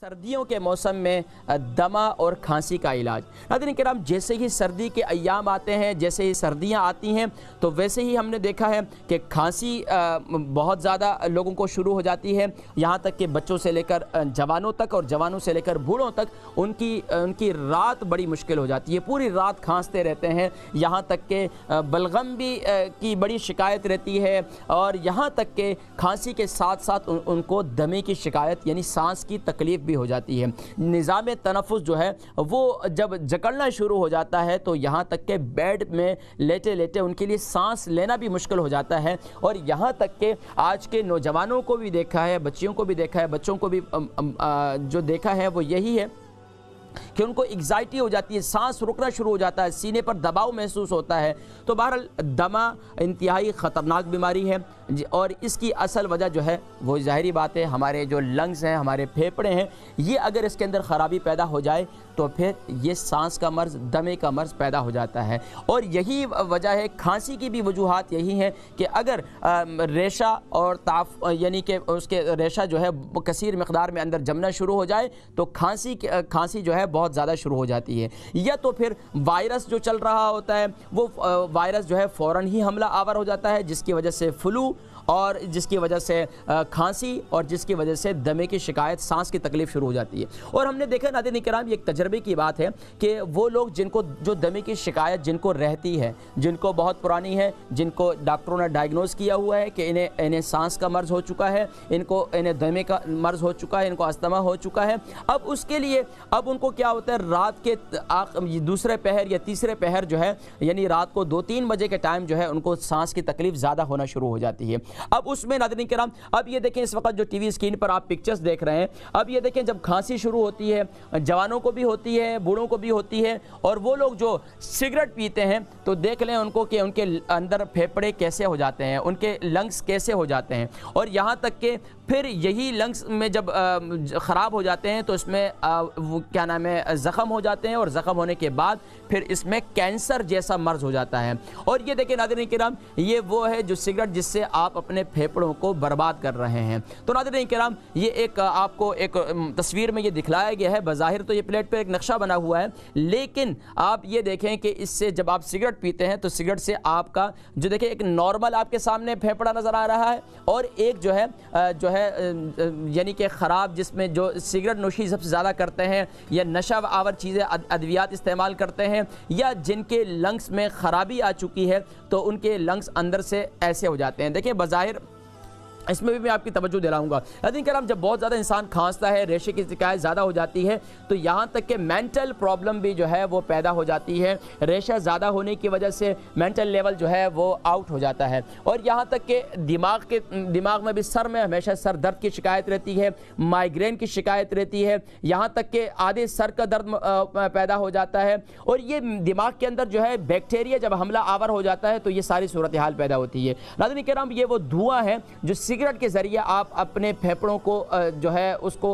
सर्दियों के मौसम में दमा और खांसी का इलाज नादिन कराम जैसे ही सर्दी के अयाम आते हैं जैसे ही सर्दियां आती हैं तो वैसे ही हमने देखा है कि खांसी बहुत ज़्यादा लोगों को शुरू हो जाती है यहाँ तक कि बच्चों से लेकर जवानों तक और जवानों से लेकर बूढ़ों तक उनकी उनकी रात बड़ी मुश्किल हो जाती है पूरी रात खांसते रहते हैं यहाँ तक के बलगम भी की बड़ी शिकायत रहती है और यहाँ तक के खांसी के साथ साथ उनको दमे की शिकायत यानी सांस की तकलीफ़ भी हो जाती है निज़ाम तनफ़ जो है वो जब जकड़ना शुरू हो जाता है तो यहाँ तक के बेड में लेटे लेटे उनके लिए सांस लेना भी मुश्किल हो जाता है और यहाँ तक के आज के नौजवानों को भी देखा है बच्चियों को भी देखा है बच्चों को भी जो देखा है वो यही है कि उनको एग्जाइटी हो जाती है सांस रुकना शुरू हो जाता है सीने पर दबाव महसूस होता है तो बहरहाल दमा इंतहाई ख़तरनाक बीमारी है और इसकी असल वजह जो है वो ज़ाहरी बात है हमारे जो लंग्स हैं हमारे फेफड़े हैं ये अगर इसके अंदर ख़राबी पैदा हो जाए तो फिर ये सांस का मर्ज़ दमे का मर्ज़ पैदा हो जाता है और यही वजह है खांसी की भी वजूहत यही हैं कि अगर रेशा और ताफ यानी कि उसके रेशा जो है कसीर मकदार में अंदर जमना शुरू हो जाए तो खांसी खांसी जो है बहुत बहुत ज़्यादा शुरू हो जाती है या तो फिर वायरस जो चल रहा होता है वो वायरस जो है फ़ौर ही हमला आवर हो जाता है जिसकी वजह से फ्लू और जिसकी वजह से खांसी और जिसकी वजह से दमे की शिकायत सांस की तकलीफ शुरू हो जाती है और हमने देखा नादिन निकराम एक तजर्बे की बात है कि वो लोग जिनको जो दमे की शिकायत जिनको रहती है जिनको बहुत पुरानी है जिनको डॉक्टरों ने डायग्नोज किया हुआ है कि इन्हें इन्हें सांस का मर्ज़ हो चुका है इनको इन्हें दमे का मर्ज़ हो चुका है इनको अस्तमा हो चुका है अब उसके लिए अब उनको क्या होता है रात के दूसरे पहर या तीसरे पहर जो है यानी रात को दो तीन बजे के टाइम जो है उनको सांस की तकलीफ ज़्यादा होना शुरू हो जाती है अब उसमें नदनी कराम अब ये देखें इस वक्त जो टी स्क्रीन पर आप पिक्चर्स देख रहे हैं अब ये देखें जब खांसी शुरू होती है जवानों को भी होती है बूढ़ों को भी होती है और वो लोग जो सिगरेट पीते हैं तो देख लें उनको कि उनके अंदर फेफड़े कैसे हो जाते हैं उनके लंग्स कैसे हो जाते हैं और यहाँ तक के फिर यही लंग्स में जब ख़राब हो जाते हैं तो इसमें वो क्या नाम है ज़ख़म हो जाते हैं और ज़ख़म होने के बाद फिर इसमें कैंसर जैसा मर्ज हो जाता है और ये देखिए नादरन कराम ये वो है जो सिगरेट जिससे आप अपने फेफड़ों को बर्बाद कर रहे हैं तो नादरन कराम ये एक आपको एक तस्वीर में ये दिखलाया गया है बाहिर तो ये प्लेट पर एक नक्शा बना हुआ है लेकिन आप ये देखें कि इससे जब आप सिगरेट पीते हैं तो सिगरेट से आपका जो देखें एक नॉर्मल आपके सामने फेफड़ा नज़र आ रहा है और एक जो है जो है यानी कि ख़राब जिसमें जो सिगरेट नोशी सबसे ज़्यादा करते हैं या नशा पेशाब आवर चीज़ें अद्वियात इस्तेमाल करते हैं या जिनके लंग्स में ख़राबी आ चुकी है तो उनके लंग्स अंदर से ऐसे हो जाते हैं देखिए बाहिर इसमें भी मैं आपकी तवज्जो दिलाऊंगा अदीन कराम जब बहुत ज़्यादा इंसान खांसता है रेशे की शिकायत ज़्यादा हो जाती है तो यहाँ तक के मेंटल प्रॉब्लम भी जो है वो पैदा हो जाती है रेशा ज़्यादा होने की वजह से मेंटल लेवल जो है वो आउट हो जाता है और यहाँ तक के दिमाग के दिमाग में भी सर में हमेशा सर दर्द की शिकायत रहती है माइग्रेन की शिकायत रहती है यहाँ तक के आधे सर का दर्द पैदा हो जाता है और ये दिमाग के अंदर जो है बैक्टीरिया जब हमला आवर हो जाता है तो ये सारी सूरत हाल पैदा होती है नाजन कराम ये वो धुआँ है जो सिगरेट के ज़रिए आप अपने फेफड़ों को जो है उसको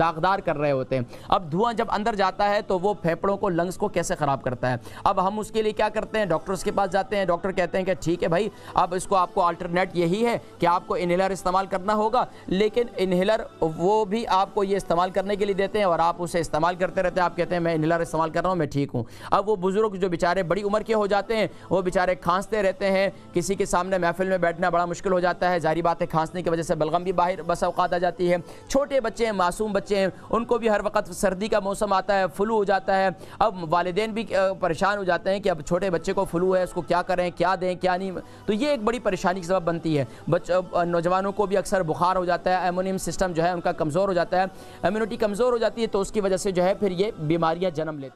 दागदार कर रहे होते हैं अब धुआं जब अंदर जाता है तो वो फेफड़ों को लंग्स को कैसे ख़राब करता है अब हम उसके लिए क्या करते हैं डॉक्टर्स के पास जाते हैं डॉक्टर कहते हैं कि ठीक है भाई अब इसको आपको अल्टरनेट यही है कि आपको इन्हेलर इस्तेमाल करना होगा लेकिन इन्हेलर वो भी आपको ये इस्तेमाल करने के लिए देते हैं और आप उसे इस्तेमाल करते रहते हैं आप कहते हैं मैं इन्हेलर इस्तेमाल कर रहा हूँ मैं ठीक हूँ अब वो बुज़ुर्ग जो बेचारे बड़ी उम्र के हो जाते हैं वो बेचारे खांसते रहते हैं किसी के सामने महफिल में बैठना बड़ा मुश्किल हो जाता है जारी बातें खांसने की वजह से बलगम भी बाहर बस अवकात आ जाती है छोटे बच्चे हैं मासूम बच्चे हैं उनको भी हर वक्त सर्दी का मौसम आता है फ्लू हो जाता है अब वालदेन भी परेशान हो जाते हैं कि अब छोटे बच्चे को फ्लू है उसको क्या करें क्या दें क्या नहीं तो ये एक बड़ी परेशानी की सबब बनती है नौजवानों को भी अक्सर बुखार हो जाता है एमोनियम सिस्टम जो है उनका कमज़ोर हो जाता है इम्यूनिटी कमज़ोर हो जाती है तो उसकी वजह से जो है फिर ये बीमारियाँ जन्म लेती